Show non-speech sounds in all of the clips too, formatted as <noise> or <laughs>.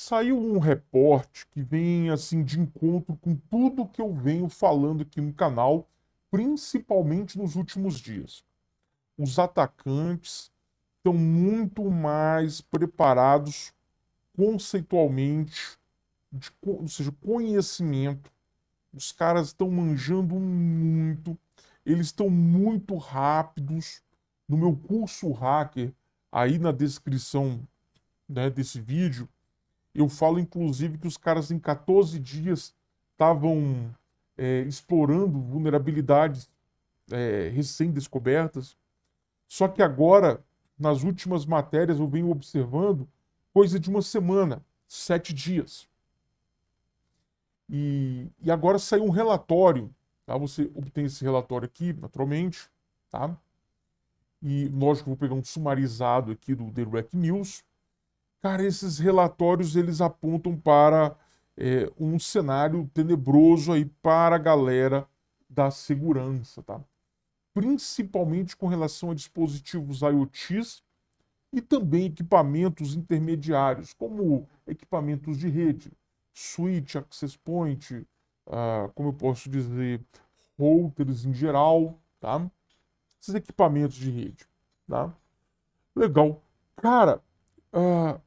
saiu um reporte que vem assim de encontro com tudo que eu venho falando aqui no canal, principalmente nos últimos dias. Os atacantes estão muito mais preparados conceitualmente, de, ou seja, conhecimento. Os caras estão manjando muito, eles estão muito rápidos. No meu curso hacker, aí na descrição né, desse vídeo, eu falo, inclusive, que os caras em 14 dias estavam é, explorando vulnerabilidades é, recém-descobertas. Só que agora, nas últimas matérias, eu venho observando coisa de uma semana, sete dias. E, e agora saiu um relatório, tá? Você obtém esse relatório aqui, naturalmente, tá? E lógico, vou pegar um sumarizado aqui do The Rec News, Cara, esses relatórios eles apontam para é, um cenário tenebroso aí para a galera da segurança, tá? Principalmente com relação a dispositivos IoTs e também equipamentos intermediários, como equipamentos de rede, switch, access point, uh, como eu posso dizer, routers em geral, tá? Esses equipamentos de rede, tá? Legal. Cara, uh,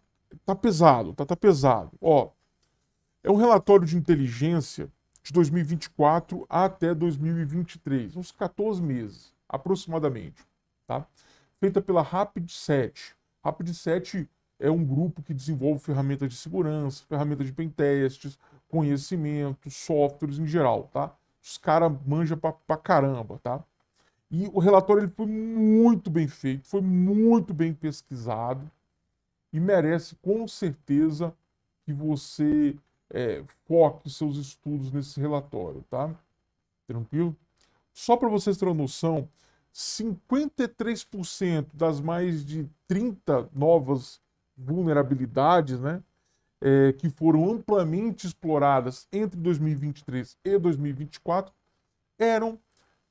tá pesado, tá, tá pesado. Ó, é um relatório de inteligência de 2024 até 2023, uns 14 meses, aproximadamente, tá? Feita pela Rapid7. Rapid7 é um grupo que desenvolve ferramentas de segurança, ferramentas de pentestes, conhecimento, softwares em geral, tá? Os caras manjam pra, pra caramba, tá? E o relatório ele foi muito bem feito, foi muito bem pesquisado, e merece com certeza que você é, foque seus estudos nesse relatório, tá? Tranquilo? Só para vocês terem uma noção, 53% das mais de 30 novas vulnerabilidades, né? É, que foram amplamente exploradas entre 2023 e 2024 eram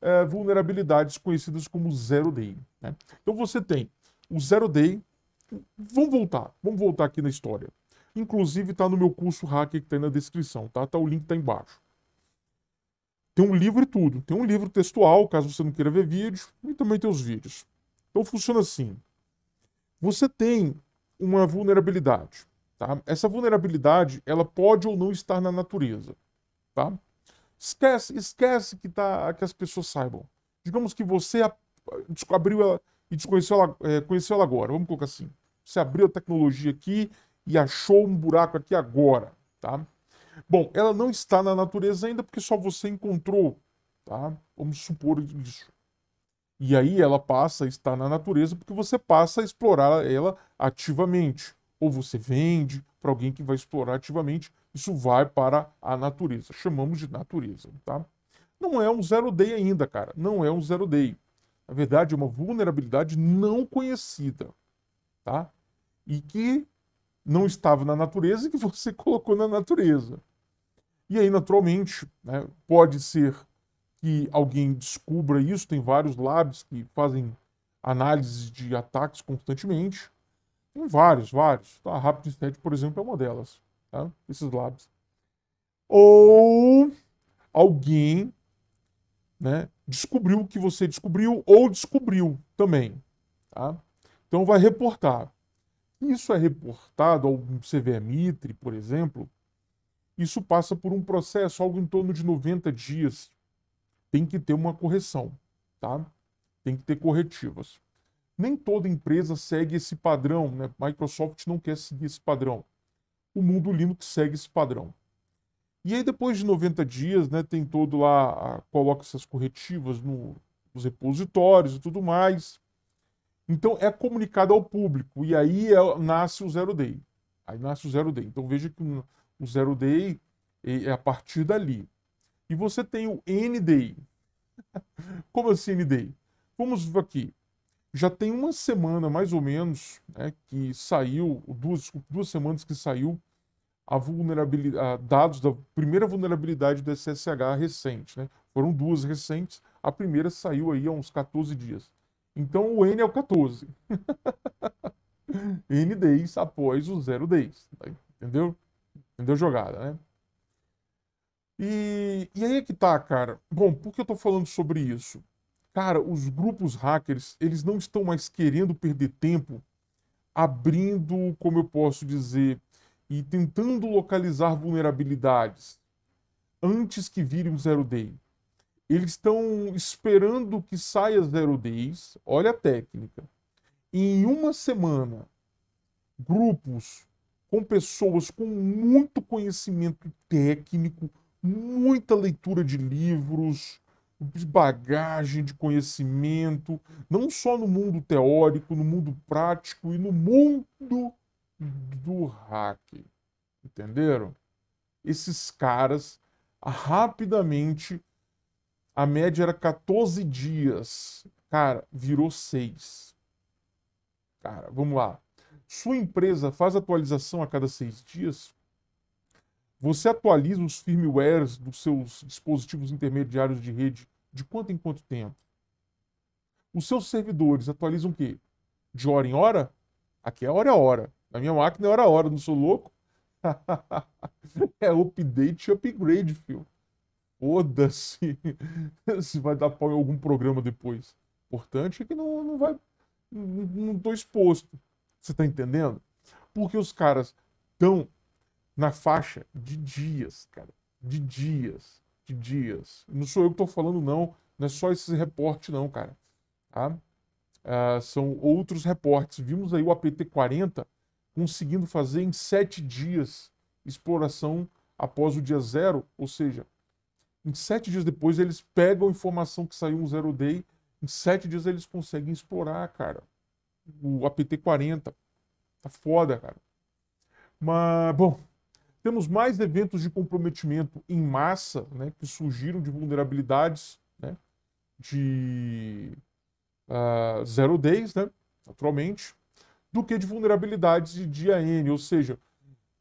é, vulnerabilidades conhecidas como zero day. Né? Então você tem o zero day, vamos voltar, vamos voltar aqui na história. Inclusive está no meu curso hacker que está aí na descrição, tá? tá o link tá embaixo. Tem um livro e tudo. Tem um livro textual, caso você não queira ver vídeo, e também tem os vídeos. Então funciona assim. Você tem uma vulnerabilidade, tá? Essa vulnerabilidade, ela pode ou não estar na natureza, tá? Esquece, esquece que, tá, que as pessoas saibam. Digamos que você descobriu ela e desconheceu ela, é, conheceu ela agora, vamos colocar assim se abriu a tecnologia aqui e achou um buraco aqui agora, tá? Bom, ela não está na natureza ainda porque só você encontrou, tá? Vamos supor isso. E aí ela passa a estar na natureza porque você passa a explorar ela ativamente. Ou você vende para alguém que vai explorar ativamente, isso vai para a natureza. Chamamos de natureza, tá? Não é um zero day ainda, cara. Não é um zero day. Na verdade, é uma vulnerabilidade não conhecida tá? E que não estava na natureza e que você <laughs> colocou na natureza. E aí, naturalmente, né, pode ser que alguém descubra isso, tem vários labs que fazem análises de ataques constantemente. Tem vários, vários. Tá? A RapidStat, por exemplo, é uma delas, tá? esses labs. Ou alguém né, descobriu o que você descobriu ou descobriu também. Tá? Então vai reportar. Isso é reportado ao CVE por exemplo, isso passa por um processo, algo em torno de 90 dias. Tem que ter uma correção, tá? Tem que ter corretivas. Nem toda empresa segue esse padrão, né? Microsoft não quer seguir esse padrão. O mundo Linux segue esse padrão. E aí, depois de 90 dias, né, tem todo lá, coloca essas corretivas no, nos repositórios e tudo mais. Então é comunicado ao público e aí é, nasce o zero day. Aí nasce o zero day. Então veja que o zero day é a partir dali. E você tem o N day. <laughs> Como assim N day? Vamos aqui. Já tem uma semana mais ou menos né, que saiu, duas, duas semanas que saiu a vulnerabilidade, dados da primeira vulnerabilidade do SSH recente. Né? Foram duas recentes, a primeira saiu aí há uns 14 dias. Então o N é o 14. <laughs> N days após o 0 days. Tá? Entendeu? Entendeu a jogada, né? E, e aí é que tá, cara. Bom, por que eu tô falando sobre isso? Cara, os grupos hackers, eles não estão mais querendo perder tempo abrindo, como eu posso dizer, e tentando localizar vulnerabilidades antes que vire um zero day. Eles estão esperando que saia Zero days. Olha a técnica. Em uma semana, grupos com pessoas com muito conhecimento técnico, muita leitura de livros, bagagem de conhecimento, não só no mundo teórico, no mundo prático e no mundo do hack. Entenderam? Esses caras rapidamente a média era 14 dias. Cara, virou 6. Cara, vamos lá. Sua empresa faz atualização a cada 6 dias? Você atualiza os firmwares dos seus dispositivos intermediários de rede de quanto em quanto tempo? Os seus servidores atualizam o quê? De hora em hora? Aqui é hora a é hora. Na minha máquina é hora a é hora, não sou louco? <laughs> é update e upgrade, filho foda-se <laughs> se vai dar pau em algum programa depois. O importante é que não, não vai. Não tô exposto. Você tá entendendo? Porque os caras estão na faixa de dias, cara. De dias. De dias. Não sou eu que tô falando, não. Não é só esse reporte, não, cara. Tá? Ah, são outros reportes. Vimos aí o APT-40 conseguindo fazer em sete dias exploração após o dia zero, ou seja, em sete dias depois, eles pegam a informação que saiu um zero day. Em sete dias, eles conseguem explorar, cara. O APT-40. Tá foda, cara. Mas, bom, temos mais eventos de comprometimento em massa, né? Que surgiram de vulnerabilidades, né? De uh, zero days, né? Naturalmente. Do que de vulnerabilidades de dia N. Ou seja,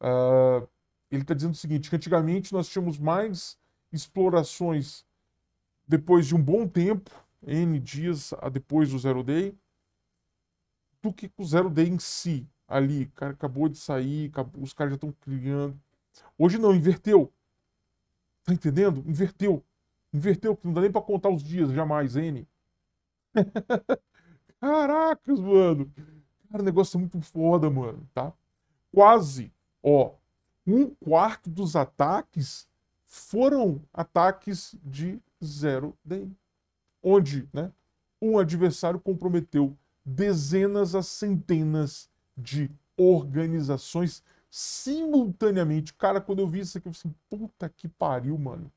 uh, ele está dizendo o seguinte, que antigamente nós tínhamos mais explorações depois de um bom tempo, N dias depois do Zero Day, do que com o Zero Day em si. Ali, o cara acabou de sair, os caras já estão criando. Hoje não, inverteu. Tá entendendo? Inverteu. Inverteu, que não dá nem pra contar os dias, jamais, N. <laughs> Caracas, mano. Cara, o negócio é muito foda, mano, tá? Quase, ó, um quarto dos ataques foram ataques de zero day, onde né, um adversário comprometeu dezenas a centenas de organizações simultaneamente. Cara, quando eu vi isso aqui, eu falei assim, puta que pariu, mano.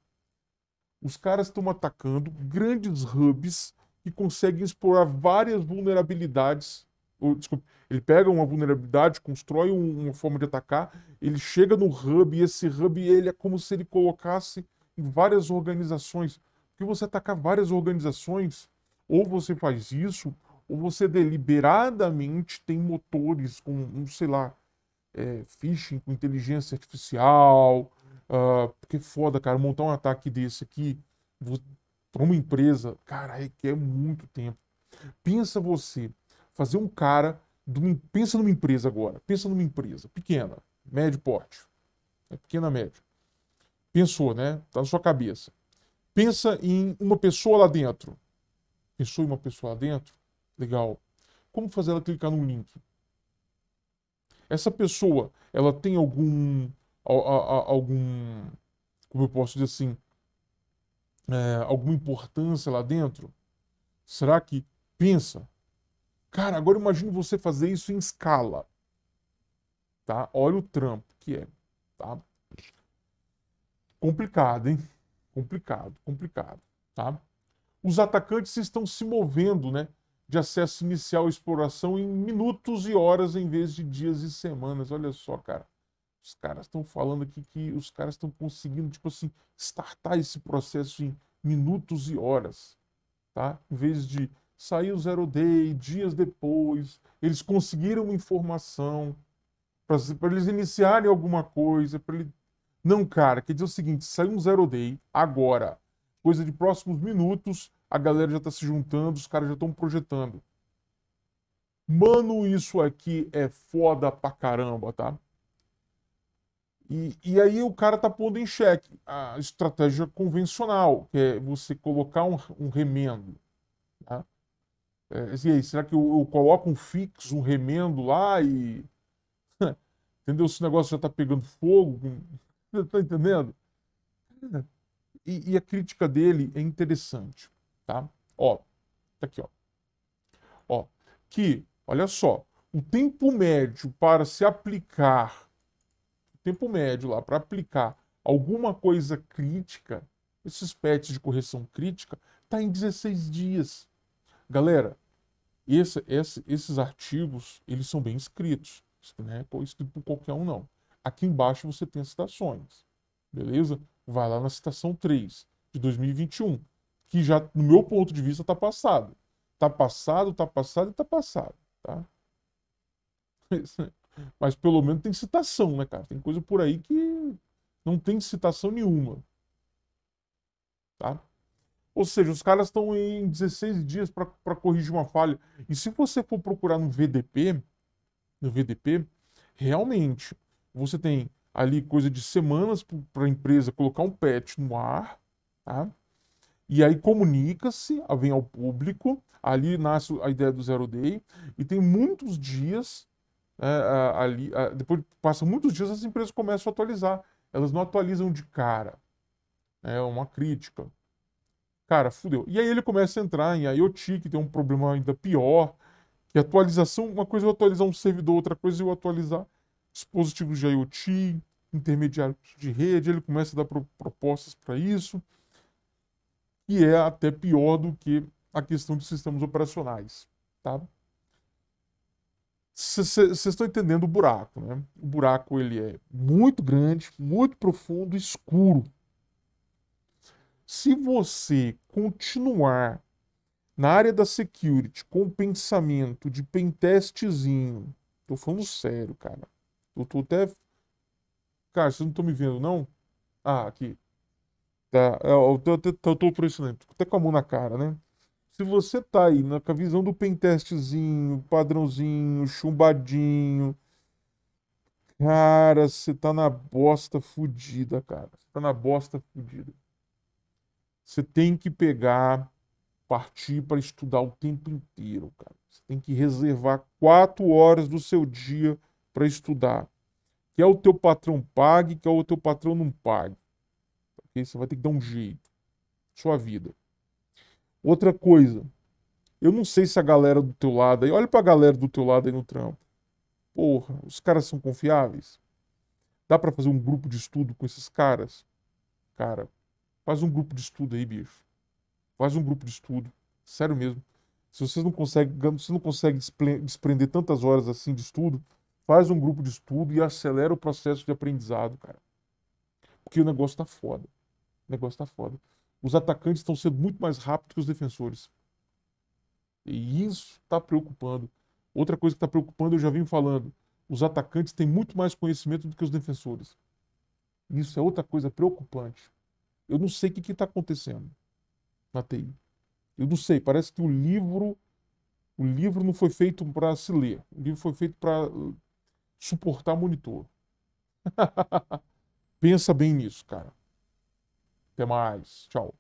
Os caras estão atacando grandes hubs que conseguem explorar várias vulnerabilidades desculpa, ele pega uma vulnerabilidade, constrói um, uma forma de atacar, ele chega no hub e esse hub ele é como se ele colocasse em várias organizações. Porque você atacar várias organizações, ou você faz isso, ou você deliberadamente tem motores com, um, sei lá, é, phishing com inteligência artificial. Uh, porque é foda, cara, montar um ataque desse aqui para uma empresa, cara, requer muito tempo. Pensa você, fazer um cara. Uma, pensa numa empresa agora. Pensa numa empresa pequena, médio porte. É pequena, média. Pensou, né? Tá na sua cabeça. Pensa em uma pessoa lá dentro. Pensou em uma pessoa lá dentro? Legal. Como fazer ela clicar no link? Essa pessoa, ela tem algum. algum. Como eu posso dizer assim? É, alguma importância lá dentro? Será que pensa? Cara, agora imagine você fazer isso em escala. Tá? Olha o trampo que é. Tá? Complicado, hein? Complicado, complicado. Tá? Os atacantes estão se movendo né, de acesso inicial à exploração em minutos e horas em vez de dias e semanas. Olha só, cara. Os caras estão falando aqui que os caras estão conseguindo, tipo assim, startar esse processo em minutos e horas, tá? Em vez de Saiu Zero Day, dias depois, eles conseguiram informação para eles iniciarem alguma coisa, para ele... Não, cara, quer dizer o seguinte, saiu um Zero Day agora, coisa de próximos minutos, a galera já está se juntando, os caras já estão projetando. Mano, isso aqui é foda pra caramba, tá? E, e, aí o cara tá pondo em xeque a estratégia convencional, que é você colocar um, um remendo é, assim, e aí, será que eu, eu coloco um fixo, um remendo lá e. <laughs> Entendeu? Se o negócio já está pegando fogo. <laughs> Tá entendendo? E, e, a crítica dele é interessante, tá? Ó, tá aqui, ó. Ó, que, olha só, o tempo médio para se aplicar, o tempo médio lá para aplicar alguma coisa crítica, esses pets de correção crítica, tá em 16 dias. Galera, esse, esse, esses artigos, eles são bem escritos, né? escrito por qualquer um não. Aqui embaixo você tem as citações, beleza? Vai lá na citação 3 de 2021, que já, no meu ponto de vista, está passado. Está passado, está passado e está passado, tá? <laughs> Mas pelo menos tem citação, né, cara? Tem coisa por aí que não tem citação nenhuma, tá? Ou seja, os caras estão em 16 dias para corrigir uma falha. E se você for procurar no VDP, no VDP, realmente você tem ali coisa de semanas para a empresa colocar um patch no ar, tá? E aí comunica-se, vem ao público, ali nasce a ideia do zero day, e tem muitos dias é, ali, depois passa muitos dias as empresas começam a atualizar. Elas não atualizam de cara. É uma crítica. Cara, fudeu. E aí ele começa a entrar em IoT, que tem um problema ainda pior, que é atualização, uma coisa é eu atualizar um servidor, outra coisa é eu atualizar dispositivos de IoT, intermediários de rede, ele começa a dar pro propostas para isso, e é até pior do que a questão de sistemas operacionais, tá? Vocês estão entendendo o buraco, né? O buraco ele é muito grande, muito profundo, escuro se você continuar na área da security com o pensamento de pentestezinho, tô falando sério, cara. Eu tô até. Cara, vocês não estão me vendo, não? Ah, aqui. Tá, é, eu, eu, eu, eu tô por isso, né? Tô até com a mão na cara, né? Se você tá aí na, com a visão do pentestezinho, padrãozinho, chumbadinho. Cara, você tá na bosta fudida, cara. Você tá na bosta fudida. Você tem que pegar, partir para estudar o tempo inteiro, cara. Você tem que reservar quatro horas do seu dia para estudar. Que é o teu patrão pague, que é o teu patrão não pague. porque Você vai ter que dar um jeito. Sua vida. Outra coisa. Eu não sei se a galera do teu lado aí. Olha para a galera do teu lado aí no trampo. Porra, os caras são confiáveis? Dá para fazer um grupo de estudo com esses caras? Cara, Faz um grupo de estudo aí, bicho. Faz um grupo de estudo. Sério mesmo. Se vocês não conseguem, se não conseguem desprender tantas horas assim de estudo, faz um grupo de estudo e acelera o processo de aprendizado, cara. Porque o negócio tá foda. O negócio tá foda. Os atacantes estão sendo muito mais rápidos que os defensores. E isso está preocupando. Outra coisa que está preocupando, eu já vim falando, os atacantes têm muito mais conhecimento do que os defensores. Isso é outra coisa preocupante. Eu não sei o que está acontecendo na TI. Eu não sei, parece que o livro o livro não foi feito para se ler. O livro foi feito para uh, suportar monitor. <laughs> Pensa bem nisso, cara. Até mais. Tchau.